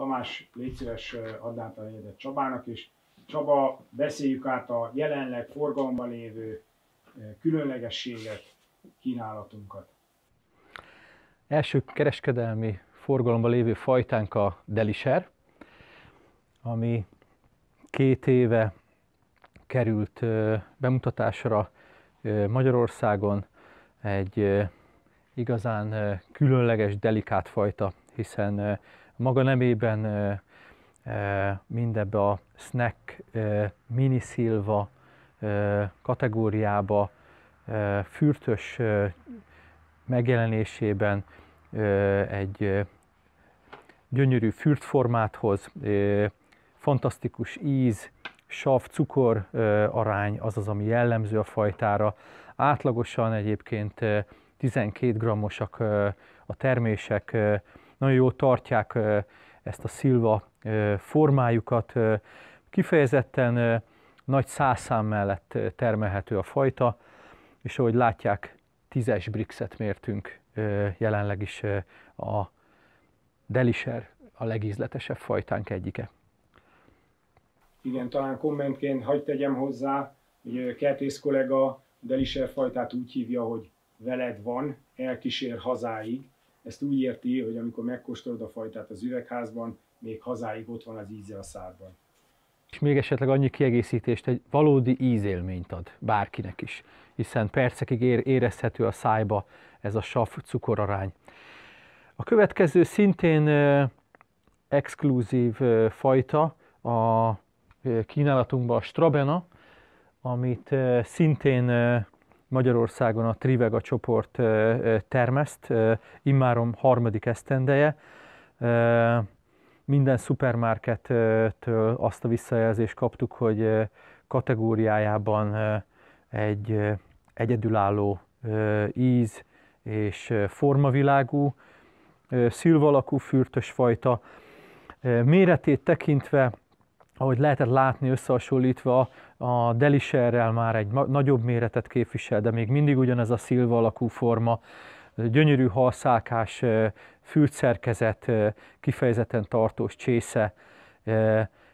Tamás, légy szíves, add át a helyedet Csabának is. Csaba, beszéljük át a jelenleg forgalomban lévő különlegességet, kínálatunkat. Első kereskedelmi forgalomban lévő fajtánk a Deliser, ami két éve került bemutatásra Magyarországon egy igazán különleges, delikát fajta, hiszen maga nemében mindebbe a snack miniszilva kategóriába fürtös megjelenésében egy gyönyörű fürtformáthoz, fantasztikus íz, sav, cukor arány, az az, ami jellemző a fajtára. Átlagosan egyébként 12 grammosak a termések, nagyon jól tartják ezt a szilva formájukat. Kifejezetten nagy százszám mellett termelhető a fajta, és ahogy látják, tízes brixet mértünk jelenleg is a Deliser a legízletesebb fajtánk egyike. Igen, talán kommentként hagyd tegyem hozzá, hogy Kertész kollega Deliser fajtát úgy hívja, hogy veled van, elkísér hazáig, ezt úgy érti, hogy amikor megkóstolod a fajtát az üvegházban, még hazáig ott van az íze a szádban. És még esetleg annyi kiegészítést, egy valódi ízélményt ad bárkinek is, hiszen percekig ér, érezhető a szájba ez a sav cukorarány. A következő szintén exkluzív fajta a kínálatunkban a strabena, amit szintén Magyarországon a Trivega csoport termeszt, immárom harmadik esztendeje. Minden szupermarkettől azt a visszajelzést kaptuk, hogy kategóriájában egy egyedülálló íz és formavilágú, szilvalakú fürtös fajta. Méretét tekintve ahogy lehetett látni összehasonlítva, a Deliserrel már egy nagyobb méretet képvisel, de még mindig ugyanez a szilva alakú forma, gyönyörű halszákás fülszerkezet, kifejezetten tartós csésze,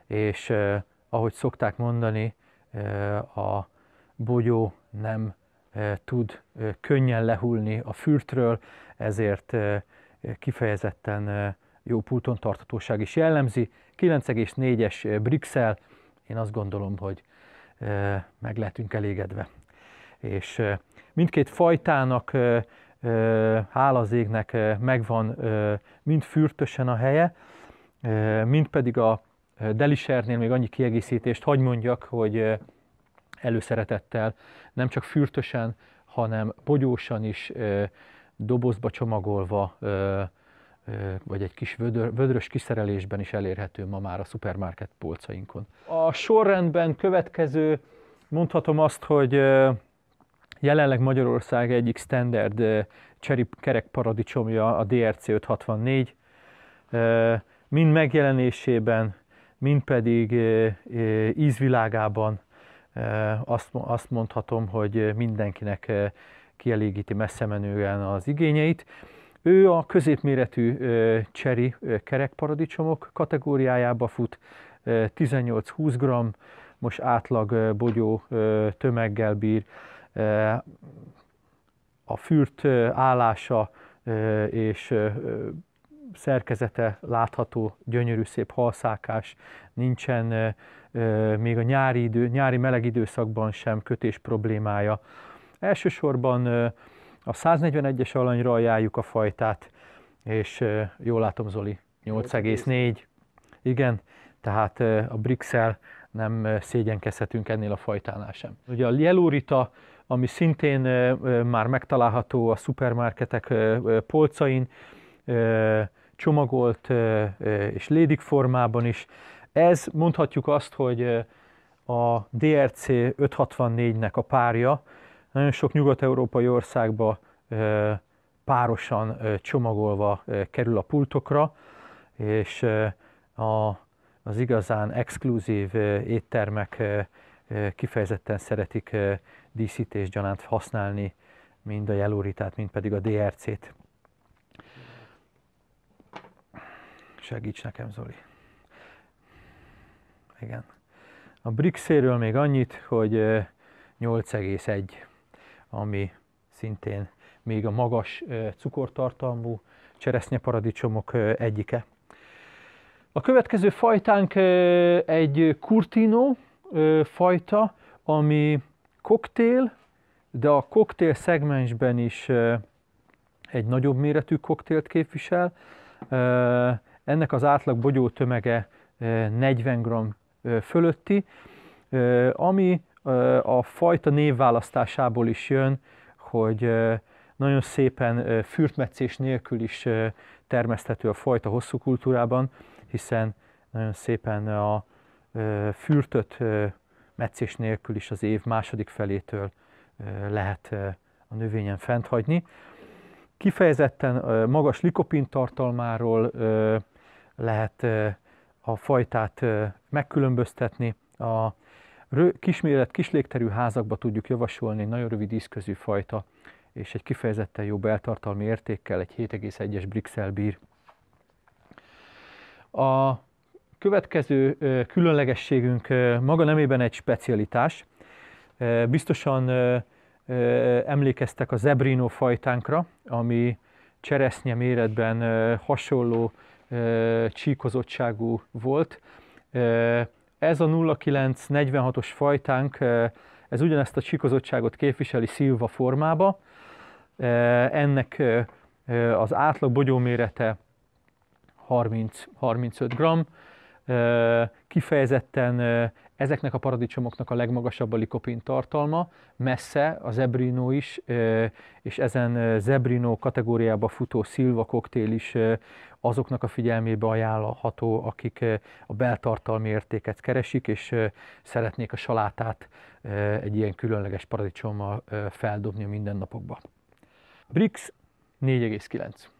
és ahogy szokták mondani, a bogyó nem tud könnyen lehulni a fürtről, ezért kifejezetten jó pulton tartatóság is jellemzi. 9,4-es eh, Brixel, én azt gondolom, hogy eh, meg lehetünk elégedve. És eh, mindkét fajtának, égnek megvan mind fürtösen a helye, mind pedig a Delisernél még annyi kiegészítést hagy mondjak, hogy előszeretettel nem csak fürtösen, hanem bogyósan is dobozba csomagolva vagy egy kis vödör, vödrös kiszerelésben is elérhető ma már a szupermarket polcainkon. A sorrendben következő, mondhatom azt, hogy jelenleg Magyarország egyik standard cseri kerek paradicsomja a DRC 564, mind megjelenésében, mind pedig ízvilágában azt, azt mondhatom, hogy mindenkinek kielégíti messze menően az igényeit. Ő a középméretű cseri kerekparadicsomok kategóriájába fut, 18-20 g, most átlag bogyó tömeggel bír. A fürt állása és szerkezete látható, gyönyörű, szép halszákás, nincsen még a nyári, idő, nyári meleg időszakban sem kötés problémája. Elsősorban a 141-es alanyra ajánljuk a fajtát, és jól látom Zoli, 8,4. Igen, tehát a Brixel nem szégyenkezhetünk ennél a fajtánál sem. Ugye a Jelurita, ami szintén már megtalálható a szupermarketek polcain, csomagolt és lédik formában is. Ez mondhatjuk azt, hogy a DRC 564-nek a párja, nagyon sok nyugat-európai országba párosan csomagolva kerül a pultokra, és a, az igazán exkluzív éttermek kifejezetten szeretik díszítés használni, mind a jelóritát, mind pedig a DRC-t. Segíts nekem, Zoli. Igen. A Brixéről még annyit, hogy 8,1 ami szintén még a magas cukortartalmú cseresznyeparadicsomok egyike. A következő fajtánk egy kurtino fajta, ami koktél, de a koktél szegmensben is egy nagyobb méretű koktélt képvisel. Ennek az átlag bogyó tömege 40 g fölötti, ami a fajta névválasztásából is jön, hogy nagyon szépen fürtmetszés nélkül is termeszthető a fajta hosszú kultúrában, hiszen nagyon szépen a fürtött metszés nélkül is az év második felétől lehet a növényen fent hagyni. Kifejezetten magas likopin tartalmáról lehet a fajtát megkülönböztetni a kisméret, kis házakba tudjuk javasolni nagyon rövid ízközű fajta, és egy kifejezetten jó beltartalmi értékkel, egy 7,1-es Brixel bír. A következő különlegességünk maga nemében egy specialitás. Biztosan emlékeztek a Zebrino fajtánkra, ami cseresznye méretben hasonló csíkozottságú volt. Ez a 0946-os fajtánk, eh, ez ugyanezt a csikozottságot képviseli szilva formába. Eh, ennek eh, az átlag bogyómérete 30-35 g, kifejezetten ezeknek a paradicsomoknak a legmagasabb a likopin tartalma, messze a zebrino is, és ezen zebrino kategóriába futó szilva koktél is azoknak a figyelmébe ajánlható, akik a beltartalmi értéket keresik, és szeretnék a salátát egy ilyen különleges paradicsommal feldobni a mindennapokba. Brix 4,9.